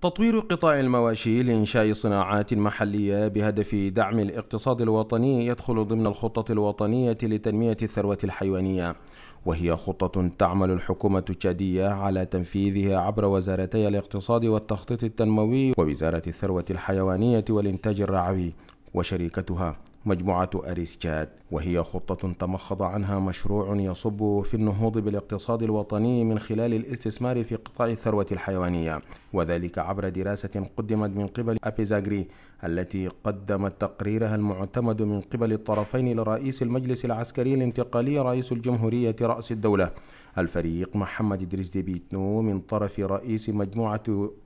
تطوير قطاع المواشي لإنشاء صناعات محلية بهدف دعم الاقتصاد الوطني يدخل ضمن الخطة الوطنية لتنمية الثروة الحيوانية، وهي خطة تعمل الحكومة التشادية على تنفيذها عبر وزارتي الاقتصاد والتخطيط التنموي ووزارة الثروة الحيوانية والإنتاج الرعوي وشركتها مجموعة أريسكات وهي خطة تمخض عنها مشروع يصب في النهوض بالاقتصاد الوطني من خلال الاستثمار في قطاع الثروة الحيوانية وذلك عبر دراسة قدمت من قبل أبيزاغري التي قدمت تقريرها المعتمد من قبل الطرفين لرئيس المجلس العسكري الانتقالي رئيس الجمهورية رأس الدولة الفريق محمد إدريس ديبيتنو من طرف رئيس مجموعة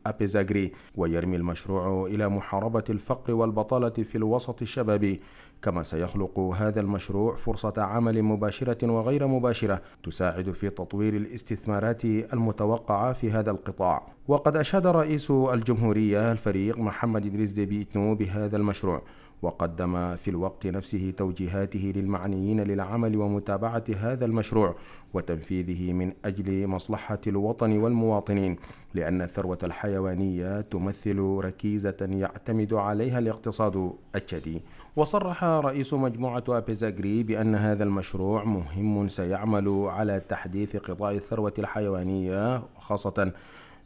أبيزاغري ويرمي المشروع إلى محاربة الفقر والبطالة في الوسط الشبابي كما سيخلق هذا المشروع فرصة عمل مباشرة وغير مباشرة تساعد في تطوير الاستثمارات المتوقعة في هذا القطاع وقد أشاد رئيس الجمهورية الفريق محمد إدريس ديبي إتنو بهذا المشروع وقدم في الوقت نفسه توجيهاته للمعنيين للعمل ومتابعة هذا المشروع وتنفيذه من أجل مصلحة الوطن والمواطنين لأن الثروة الحيوانية تمثل ركيزة يعتمد عليها الاقتصاد الشدي وصرح رئيس مجموعة أبيزاغري بأن هذا المشروع مهم سيعمل على تحديث قضاء الثروة الحيوانية وخاصة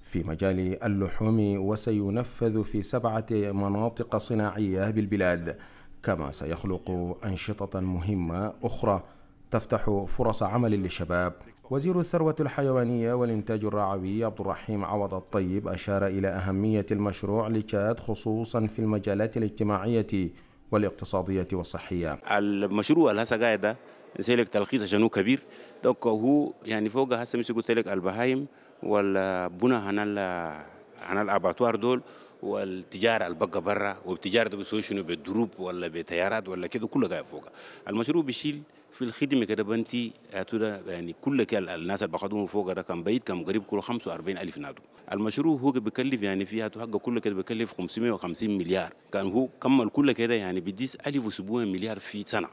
في مجال اللحوم وسينفذ في سبعة مناطق صناعية بالبلاد كما سيخلق أنشطة مهمة أخرى تفتح فرص عمل للشباب وزير الثروة الحيوانية والإنتاج الرعوي عبد الرحيم عوض الطيب أشار إلى أهمية المشروع لتشاد خصوصا في المجالات الاجتماعية والاقتصادية والصحية المشروع هسه قاعد سيلك تلخيص جنو كبير دوك هو يعني فوق هسه مش قلت لك البهايم والبنا هنا هنا الاباتوار دول والتجاره البقى برا والتجاره بيسوي شنو بالدروب ولا بتيارات ولا كده كله قاعد فوق المشروع بيشيل في الخدمه كده بنتي يعني كل الناس اللي بقدموا فوق ده كان بيت كان قريب كله 45 الف نادو المشروع هو بيكلف يعني فيها حق كله كده بيكلف 550 مليار كان هو كمل كله كده يعني بديس 1070 مليار في سنه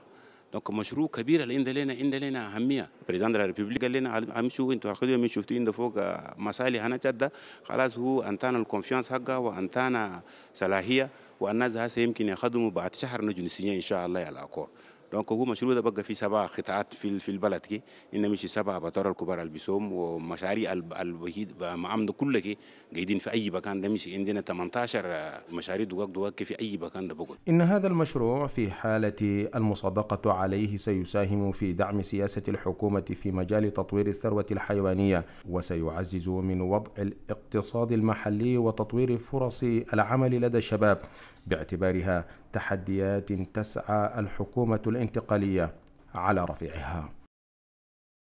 دونك مشروع كبير لان لنا ان لنا اهميه بريزيدنت الريبوبليك قال لنا امشوا انتوا اخذوا من شفتوا ان فوق آه، مسائل هنا جدا خلاص هو انتانا الكونفيونس حقا وانتانا صلاحيه والناس هسه يمكن يخدموا بعد شهر نجي نجنسيه ان شاء الله على الاقوى دونك هو مشروع ده بقى في سبع قطاعات في في البلد كي إن مش سبع بطار الكبار البسوم ومشاريع الوحيد معامل كله كي قاعدين في أي مكان ده مش عندنا 18 مشاريع دوك دوك في أي مكان ده بقول إن هذا المشروع في حالة المصادقة عليه سيساهم في دعم سياسة الحكومة في مجال تطوير الثروة الحيوانية وسيعزز من وضع الاقتصاد المحلي وتطوير فرص العمل لدى الشباب باعتبارها تحديات تسعى الحكومة الانتقالية على رفعها